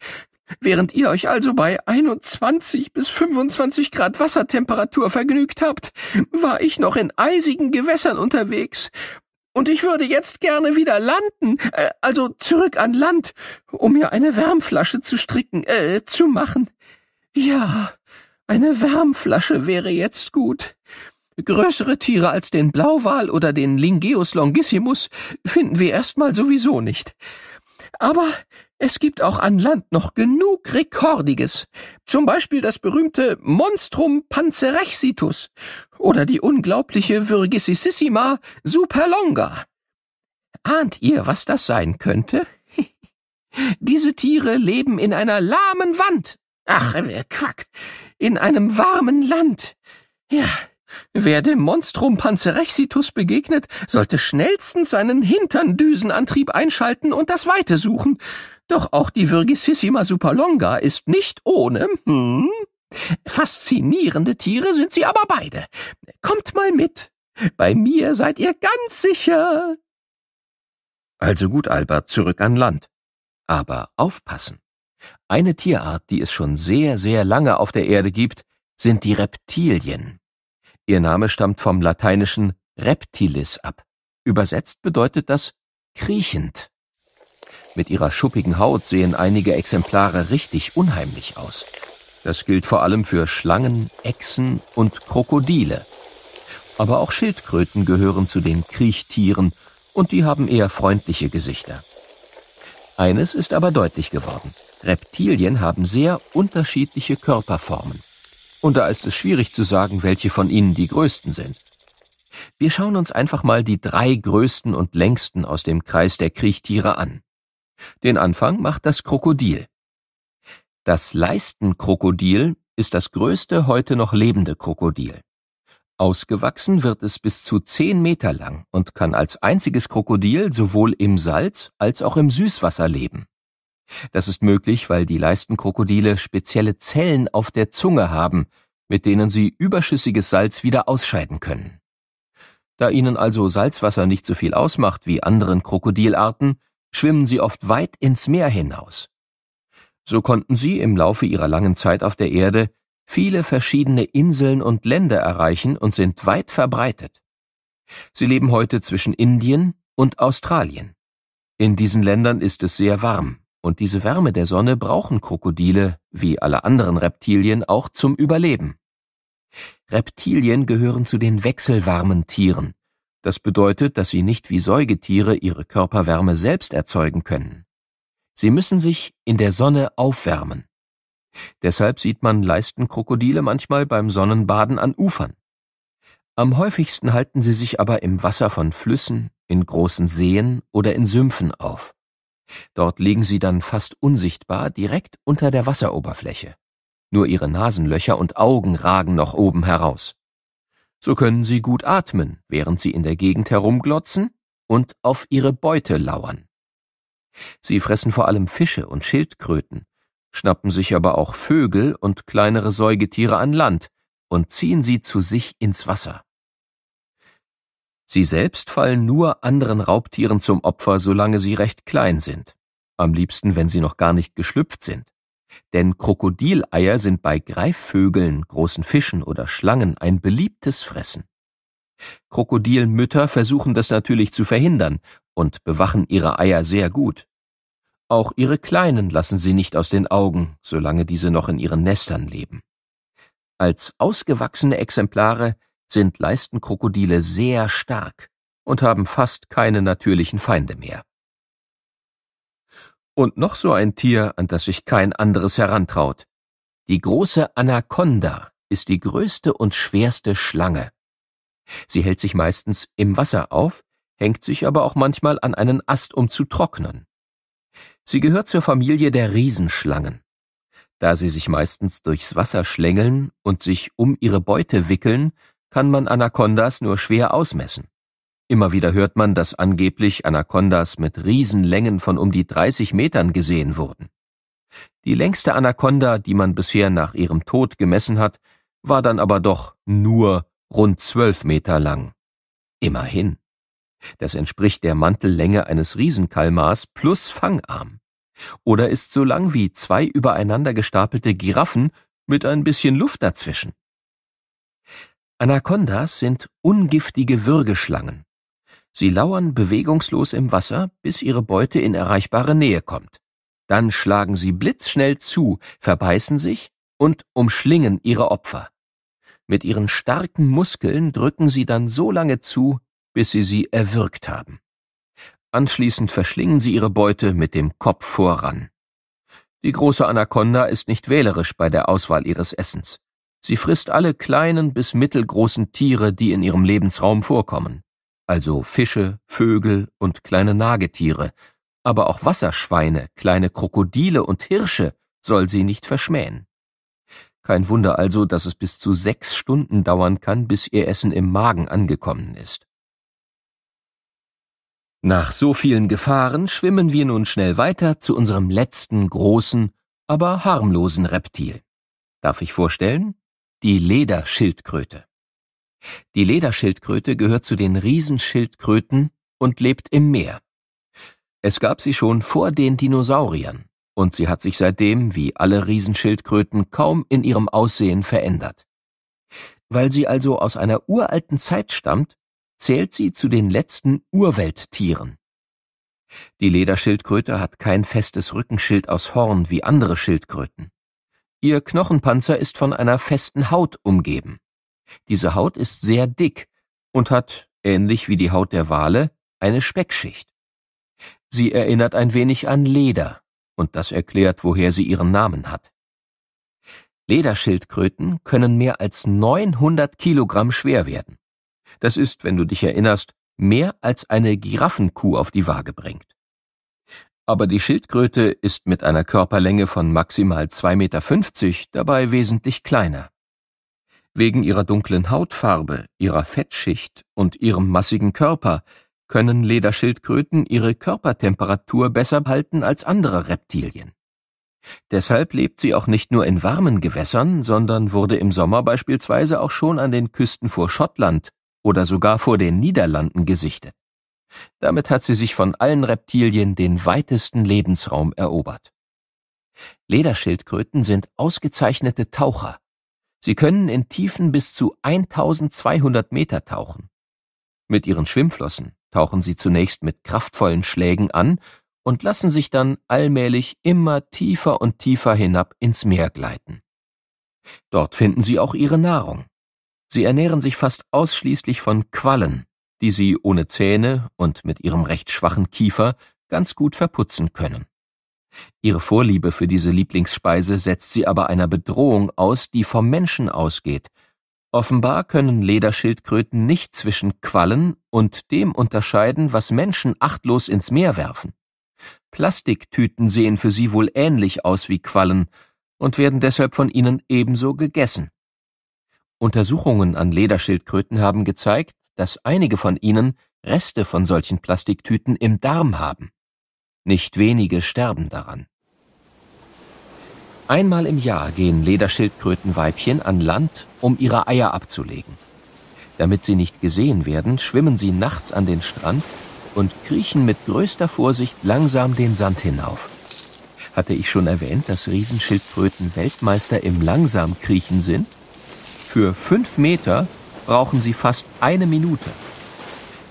Während ihr euch also bei 21 bis 25 Grad Wassertemperatur vergnügt habt, war ich noch in eisigen Gewässern unterwegs. Und ich würde jetzt gerne wieder landen, äh, also zurück an Land, um mir eine Wärmflasche zu stricken, äh, zu machen. Ja, eine Wärmflasche wäre jetzt gut. Größere Tiere als den Blauwal oder den Lingeus longissimus finden wir erstmal sowieso nicht. Aber es gibt auch an Land noch genug Rekordiges. Zum Beispiel das berühmte Monstrum panzerechsitus oder die unglaubliche Virgississima superlonga. Ahnt ihr, was das sein könnte? Diese Tiere leben in einer lahmen Wand. Ach, äh, Quack. In einem warmen Land. Ja, Wer dem Monstrum Panzerexitus begegnet, sollte schnellstens seinen Hinterndüsenantrieb einschalten und das Weite suchen. Doch auch die Virgississima superlonga ist nicht ohne. Hm? Faszinierende Tiere sind sie aber beide. Kommt mal mit. Bei mir seid ihr ganz sicher. Also gut, Albert, zurück an Land. Aber aufpassen. Eine Tierart, die es schon sehr, sehr lange auf der Erde gibt, sind die Reptilien. Ihr Name stammt vom lateinischen reptilis ab. Übersetzt bedeutet das kriechend. Mit ihrer schuppigen Haut sehen einige Exemplare richtig unheimlich aus. Das gilt vor allem für Schlangen, Echsen und Krokodile. Aber auch Schildkröten gehören zu den Kriechtieren und die haben eher freundliche Gesichter. Eines ist aber deutlich geworden. Reptilien haben sehr unterschiedliche Körperformen. Und da ist es schwierig zu sagen, welche von ihnen die größten sind. Wir schauen uns einfach mal die drei größten und längsten aus dem Kreis der Kriechtiere an. Den Anfang macht das Krokodil. Das Leistenkrokodil ist das größte heute noch lebende Krokodil. Ausgewachsen wird es bis zu zehn Meter lang und kann als einziges Krokodil sowohl im Salz als auch im Süßwasser leben. Das ist möglich, weil die Leistenkrokodile spezielle Zellen auf der Zunge haben, mit denen sie überschüssiges Salz wieder ausscheiden können. Da ihnen also Salzwasser nicht so viel ausmacht wie anderen Krokodilarten, schwimmen sie oft weit ins Meer hinaus. So konnten sie im Laufe ihrer langen Zeit auf der Erde viele verschiedene Inseln und Länder erreichen und sind weit verbreitet. Sie leben heute zwischen Indien und Australien. In diesen Ländern ist es sehr warm. Und diese Wärme der Sonne brauchen Krokodile, wie alle anderen Reptilien, auch zum Überleben. Reptilien gehören zu den wechselwarmen Tieren. Das bedeutet, dass sie nicht wie Säugetiere ihre Körperwärme selbst erzeugen können. Sie müssen sich in der Sonne aufwärmen. Deshalb sieht man leisten Krokodile manchmal beim Sonnenbaden an Ufern. Am häufigsten halten sie sich aber im Wasser von Flüssen, in großen Seen oder in Sümpfen auf. Dort liegen sie dann fast unsichtbar direkt unter der Wasseroberfläche. Nur ihre Nasenlöcher und Augen ragen noch oben heraus. So können sie gut atmen, während sie in der Gegend herumglotzen und auf ihre Beute lauern. Sie fressen vor allem Fische und Schildkröten, schnappen sich aber auch Vögel und kleinere Säugetiere an Land und ziehen sie zu sich ins Wasser. Sie selbst fallen nur anderen Raubtieren zum Opfer, solange sie recht klein sind. Am liebsten, wenn sie noch gar nicht geschlüpft sind. Denn Krokodileier sind bei Greifvögeln, großen Fischen oder Schlangen ein beliebtes Fressen. Krokodilmütter versuchen das natürlich zu verhindern und bewachen ihre Eier sehr gut. Auch ihre Kleinen lassen sie nicht aus den Augen, solange diese noch in ihren Nestern leben. Als ausgewachsene Exemplare sind Leistenkrokodile sehr stark und haben fast keine natürlichen Feinde mehr. Und noch so ein Tier, an das sich kein anderes herantraut. Die große Anaconda ist die größte und schwerste Schlange. Sie hält sich meistens im Wasser auf, hängt sich aber auch manchmal an einen Ast, um zu trocknen. Sie gehört zur Familie der Riesenschlangen. Da sie sich meistens durchs Wasser schlängeln und sich um ihre Beute wickeln, kann man Anacondas nur schwer ausmessen. Immer wieder hört man, dass angeblich Anacondas mit Riesenlängen von um die 30 Metern gesehen wurden. Die längste Anaconda, die man bisher nach ihrem Tod gemessen hat, war dann aber doch nur rund zwölf Meter lang. Immerhin. Das entspricht der Mantellänge eines Riesenkalmars plus Fangarm. Oder ist so lang wie zwei übereinander gestapelte Giraffen mit ein bisschen Luft dazwischen. Anacondas sind ungiftige Würgeschlangen. Sie lauern bewegungslos im Wasser, bis ihre Beute in erreichbare Nähe kommt. Dann schlagen sie blitzschnell zu, verbeißen sich und umschlingen ihre Opfer. Mit ihren starken Muskeln drücken sie dann so lange zu, bis sie sie erwürgt haben. Anschließend verschlingen sie ihre Beute mit dem Kopf voran. Die große Anaconda ist nicht wählerisch bei der Auswahl ihres Essens. Sie frisst alle kleinen bis mittelgroßen Tiere, die in ihrem Lebensraum vorkommen, also Fische, Vögel und kleine Nagetiere, aber auch Wasserschweine, kleine Krokodile und Hirsche soll sie nicht verschmähen. Kein Wunder also, dass es bis zu sechs Stunden dauern kann, bis ihr Essen im Magen angekommen ist. Nach so vielen Gefahren schwimmen wir nun schnell weiter zu unserem letzten großen, aber harmlosen Reptil. Darf ich vorstellen? die Lederschildkröte. Die Lederschildkröte gehört zu den Riesenschildkröten und lebt im Meer. Es gab sie schon vor den Dinosauriern, und sie hat sich seitdem, wie alle Riesenschildkröten, kaum in ihrem Aussehen verändert. Weil sie also aus einer uralten Zeit stammt, zählt sie zu den letzten Urwelttieren. Die Lederschildkröte hat kein festes Rückenschild aus Horn wie andere Schildkröten. Ihr Knochenpanzer ist von einer festen Haut umgeben. Diese Haut ist sehr dick und hat, ähnlich wie die Haut der Wale, eine Speckschicht. Sie erinnert ein wenig an Leder, und das erklärt, woher sie ihren Namen hat. Lederschildkröten können mehr als 900 Kilogramm schwer werden. Das ist, wenn du dich erinnerst, mehr als eine Giraffenkuh auf die Waage bringt aber die Schildkröte ist mit einer Körperlänge von maximal 2,50 Meter dabei wesentlich kleiner. Wegen ihrer dunklen Hautfarbe, ihrer Fettschicht und ihrem massigen Körper können Lederschildkröten ihre Körpertemperatur besser halten als andere Reptilien. Deshalb lebt sie auch nicht nur in warmen Gewässern, sondern wurde im Sommer beispielsweise auch schon an den Küsten vor Schottland oder sogar vor den Niederlanden gesichtet. Damit hat sie sich von allen Reptilien den weitesten Lebensraum erobert. Lederschildkröten sind ausgezeichnete Taucher. Sie können in Tiefen bis zu 1200 Meter tauchen. Mit ihren Schwimmflossen tauchen sie zunächst mit kraftvollen Schlägen an und lassen sich dann allmählich immer tiefer und tiefer hinab ins Meer gleiten. Dort finden sie auch ihre Nahrung. Sie ernähren sich fast ausschließlich von Quallen, die sie ohne Zähne und mit ihrem recht schwachen Kiefer ganz gut verputzen können. Ihre Vorliebe für diese Lieblingsspeise setzt sie aber einer Bedrohung aus, die vom Menschen ausgeht. Offenbar können Lederschildkröten nicht zwischen Quallen und dem unterscheiden, was Menschen achtlos ins Meer werfen. Plastiktüten sehen für sie wohl ähnlich aus wie Quallen und werden deshalb von ihnen ebenso gegessen. Untersuchungen an Lederschildkröten haben gezeigt, dass einige von ihnen Reste von solchen Plastiktüten im Darm haben. Nicht wenige sterben daran. Einmal im Jahr gehen Lederschildkrötenweibchen an Land, um ihre Eier abzulegen. Damit sie nicht gesehen werden, schwimmen sie nachts an den Strand und kriechen mit größter Vorsicht langsam den Sand hinauf. Hatte ich schon erwähnt, dass Riesenschildkröten Weltmeister im Langsamkriechen sind? Für fünf Meter brauchen sie fast eine Minute.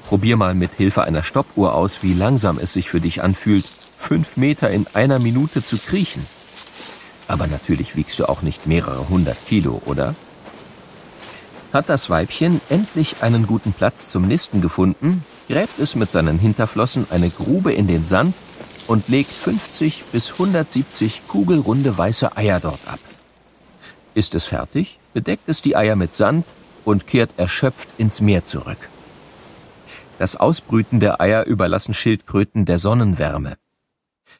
Probier mal mit Hilfe einer Stoppuhr aus, wie langsam es sich für dich anfühlt, fünf Meter in einer Minute zu kriechen. Aber natürlich wiegst du auch nicht mehrere hundert Kilo, oder? Hat das Weibchen endlich einen guten Platz zum Nisten gefunden, gräbt es mit seinen Hinterflossen eine Grube in den Sand und legt 50 bis 170 kugelrunde weiße Eier dort ab. Ist es fertig, bedeckt es die Eier mit Sand und kehrt erschöpft ins Meer zurück. Das Ausbrüten der Eier überlassen Schildkröten der Sonnenwärme.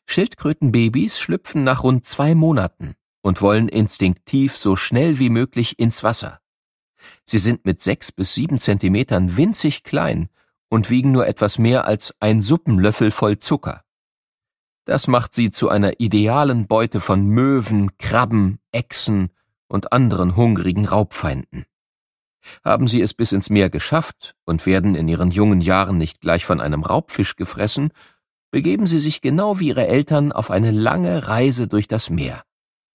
Schildkrötenbabys schlüpfen nach rund zwei Monaten und wollen instinktiv so schnell wie möglich ins Wasser. Sie sind mit sechs bis sieben Zentimetern winzig klein und wiegen nur etwas mehr als ein Suppenlöffel voll Zucker. Das macht sie zu einer idealen Beute von Möwen, Krabben, Echsen und anderen hungrigen Raubfeinden haben sie es bis ins Meer geschafft und werden in ihren jungen Jahren nicht gleich von einem Raubfisch gefressen, begeben sie sich genau wie ihre Eltern auf eine lange Reise durch das Meer.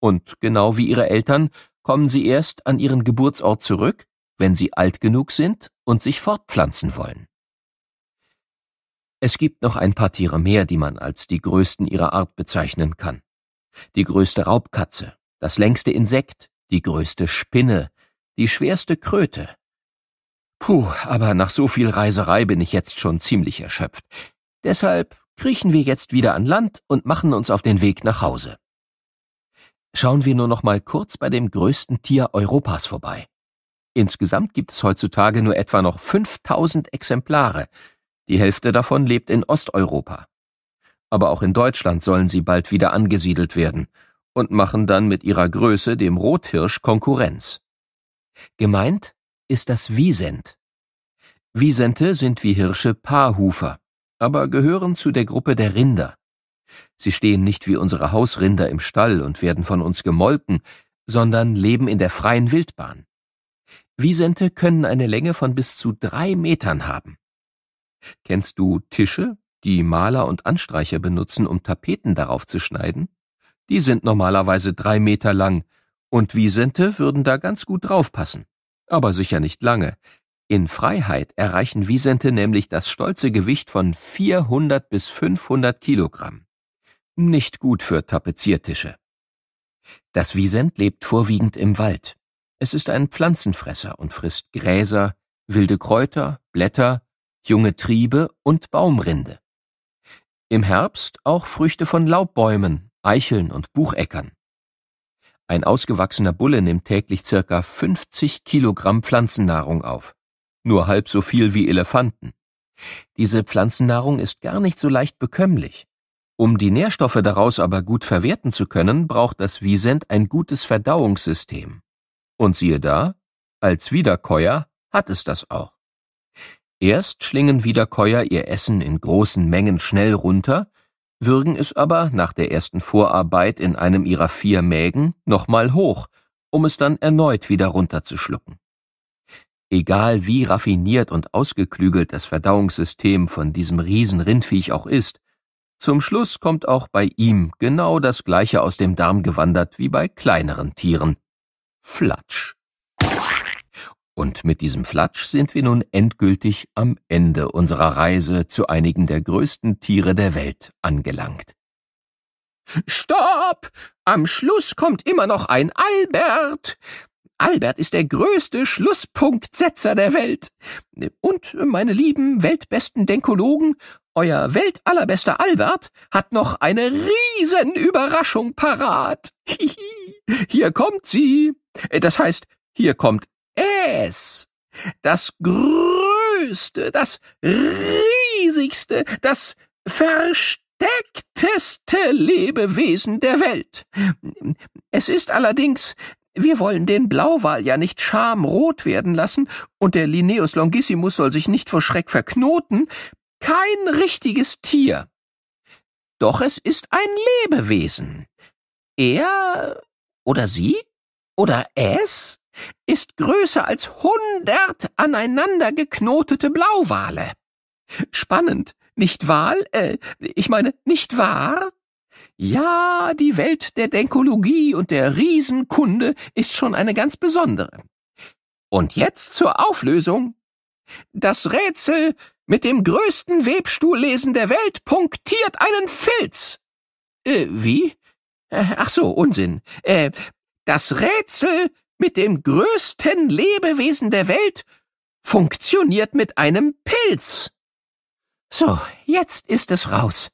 Und genau wie ihre Eltern kommen sie erst an ihren Geburtsort zurück, wenn sie alt genug sind und sich fortpflanzen wollen. Es gibt noch ein paar Tiere mehr, die man als die größten ihrer Art bezeichnen kann. Die größte Raubkatze, das längste Insekt, die größte Spinne, die schwerste Kröte. Puh, aber nach so viel Reiserei bin ich jetzt schon ziemlich erschöpft. Deshalb kriechen wir jetzt wieder an Land und machen uns auf den Weg nach Hause. Schauen wir nur noch mal kurz bei dem größten Tier Europas vorbei. Insgesamt gibt es heutzutage nur etwa noch 5000 Exemplare. Die Hälfte davon lebt in Osteuropa. Aber auch in Deutschland sollen sie bald wieder angesiedelt werden und machen dann mit ihrer Größe dem Rothirsch Konkurrenz. Gemeint ist das Wiesent. Wiesente sind wie Hirsche Paarhufer, aber gehören zu der Gruppe der Rinder. Sie stehen nicht wie unsere Hausrinder im Stall und werden von uns gemolken, sondern leben in der freien Wildbahn. Wiesente können eine Länge von bis zu drei Metern haben. Kennst du Tische, die Maler und Anstreicher benutzen, um Tapeten darauf zu schneiden? Die sind normalerweise drei Meter lang, und Wiesente würden da ganz gut draufpassen. Aber sicher nicht lange. In Freiheit erreichen Wiesente nämlich das stolze Gewicht von 400 bis 500 Kilogramm. Nicht gut für Tapeziertische. Das Wiesent lebt vorwiegend im Wald. Es ist ein Pflanzenfresser und frisst Gräser, wilde Kräuter, Blätter, junge Triebe und Baumrinde. Im Herbst auch Früchte von Laubbäumen, Eicheln und Bucheckern. Ein ausgewachsener Bulle nimmt täglich circa 50 Kilogramm Pflanzennahrung auf. Nur halb so viel wie Elefanten. Diese Pflanzennahrung ist gar nicht so leicht bekömmlich. Um die Nährstoffe daraus aber gut verwerten zu können, braucht das Wiesent ein gutes Verdauungssystem. Und siehe da, als Wiederkäuer hat es das auch. Erst schlingen Wiederkäuer ihr Essen in großen Mengen schnell runter würgen es aber nach der ersten Vorarbeit in einem ihrer vier Mägen nochmal hoch, um es dann erneut wieder runterzuschlucken. Egal wie raffiniert und ausgeklügelt das Verdauungssystem von diesem Riesenrindviech auch ist, zum Schluss kommt auch bei ihm genau das gleiche aus dem Darm gewandert wie bei kleineren Tieren. Flatsch. Und mit diesem Flatsch sind wir nun endgültig am Ende unserer Reise zu einigen der größten Tiere der Welt angelangt. Stopp! Am Schluss kommt immer noch ein Albert. Albert ist der größte Schlusspunktsetzer der Welt. Und, meine lieben weltbesten Denkologen, euer weltallerbester Albert hat noch eine Riesenüberraschung parat. Hier kommt sie. Das heißt, hier kommt Gefäß, das größte, das riesigste, das versteckteste Lebewesen der Welt. Es ist allerdings wir wollen den Blauwal ja nicht schamrot werden lassen, und der Linnaeus longissimus soll sich nicht vor Schreck verknoten, kein richtiges Tier. Doch es ist ein Lebewesen. Er oder sie oder es ist größer als hundert aneinander geknotete Blauwale. Spannend, nicht wahr? Äh, ich meine, nicht wahr? Ja, die Welt der Denkologie und der Riesenkunde ist schon eine ganz besondere. Und jetzt zur Auflösung. Das Rätsel mit dem größten Webstuhllesen der Welt punktiert einen Filz. Äh, wie? Äh, ach so, Unsinn. Äh, das Rätsel mit dem größten Lebewesen der Welt funktioniert mit einem Pilz. So, jetzt ist es raus.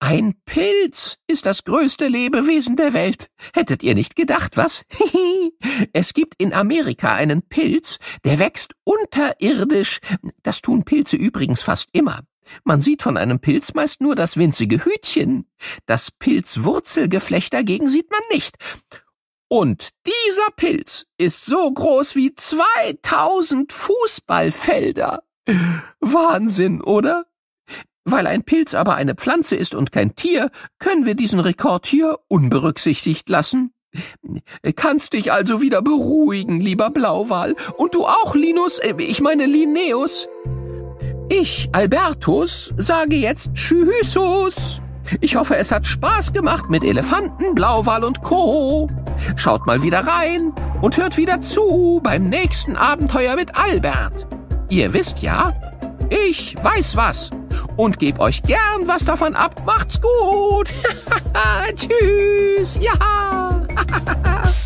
Ein Pilz ist das größte Lebewesen der Welt. Hättet ihr nicht gedacht, was? es gibt in Amerika einen Pilz, der wächst unterirdisch. Das tun Pilze übrigens fast immer. Man sieht von einem Pilz meist nur das winzige Hütchen. Das Pilzwurzelgeflecht dagegen sieht man nicht. Und dieser Pilz ist so groß wie 2000 Fußballfelder. Wahnsinn, oder? Weil ein Pilz aber eine Pflanze ist und kein Tier, können wir diesen Rekord hier unberücksichtigt lassen. Kannst dich also wieder beruhigen, lieber Blauwal. Und du auch, Linus, äh, ich meine Linneus. Ich, Albertus, sage jetzt Tschüssus. Ich hoffe, es hat Spaß gemacht mit Elefanten, Blauwal und Co. Schaut mal wieder rein und hört wieder zu beim nächsten Abenteuer mit Albert. Ihr wisst ja, ich weiß was und geb euch gern was davon ab. Macht's gut. Tschüss. Ja.